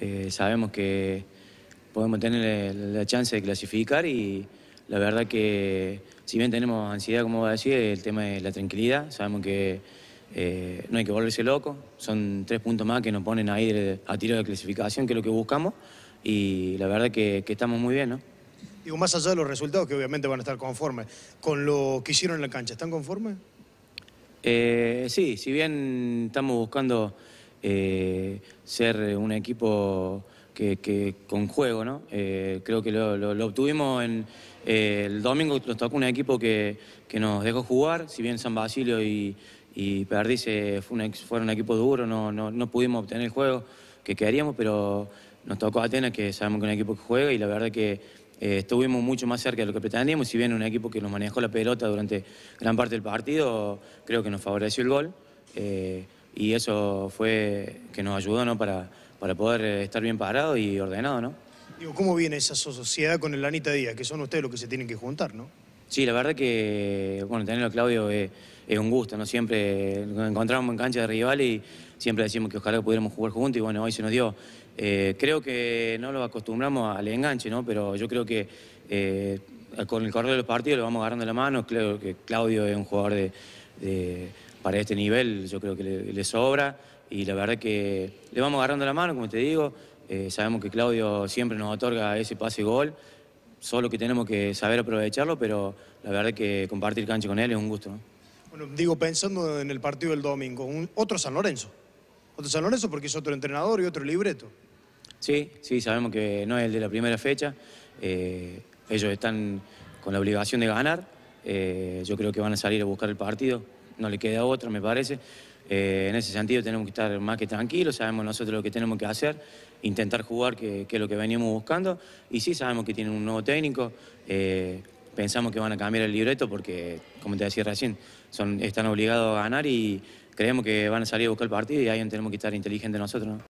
Eh, sabemos que podemos tener la chance de clasificar y la verdad que si bien tenemos ansiedad, como va a decir, el tema de la tranquilidad, sabemos que eh, no hay que volverse loco, son tres puntos más que nos ponen ahí a tiro de clasificación, que es lo que buscamos, y la verdad que, estamos muy bien, Digo, más allá de los resultados, que obviamente van a estar conformes, con lo que hicieron en la cancha, ¿están conformes? Eh, sí, si bien estamos buscando eh, ser un equipo que, con juego, ¿no? Eh, creo que lo, obtuvimos eh, el domingo, nos tocó un equipo que, nos dejó jugar, si bien San Basilio y, y Perdice fueron un equipo duro, no, pudimos obtener el juego que queríamos, pero nos tocó Atenas, que sabemos que es un equipo que juega y la verdad que... estuvimos mucho más cerca de lo que pretendíamos, si bien un equipo que nos manejó la pelota durante gran parte del partido, creo que nos favoreció el gol. Eh, y eso fue que nos ayudó ¿no? para, para poder eh, estar bien parado y ordenado. ¿no? Digo, ¿Cómo viene esa sociedad con el Anita Díaz? Que son ustedes los que se tienen que juntar, ¿no? Sí, la verdad que, bueno, tenerlo a Claudio es, un gusto, ¿no? Siempre nos encontramos en cancha de rival y siempre decimos que ojalá pudiéramos jugar juntos y bueno, hoy se nos dio. Eh, creo que no lo acostumbramos al enganche, ¿no? Pero yo creo que eh, con el correr de los partidos lo vamos agarrando la mano. Creo que Claudio es un jugador de para este nivel yo creo que le, sobra y la verdad que le vamos agarrando la mano, como te digo, eh, sabemos que Claudio siempre nos otorga ese pase gol, solo que tenemos que saber aprovecharlo, pero la verdad que compartir cancha con él es un gusto. Bueno, digo, pensando en el partido del domingo, otro San Lorenzo, otro San Lorenzo porque es otro entrenador y otro libreto. Sí, sí, sabemos que no es el de la primera fecha, eh, ellos están con la obligación de ganar, eh, yo creo que van a salir a buscar el partido no le queda otra, me parece. Eh, en ese sentido tenemos que estar más que tranquilos, sabemos nosotros lo que tenemos que hacer, intentar jugar, que, es lo que venimos buscando, y sí sabemos que tienen un nuevo técnico, eh, pensamos que van a cambiar el libreto porque, como te decía recién, son, están obligados a ganar y creemos que van a salir a buscar el partido y ahí tenemos que estar inteligentes nosotros.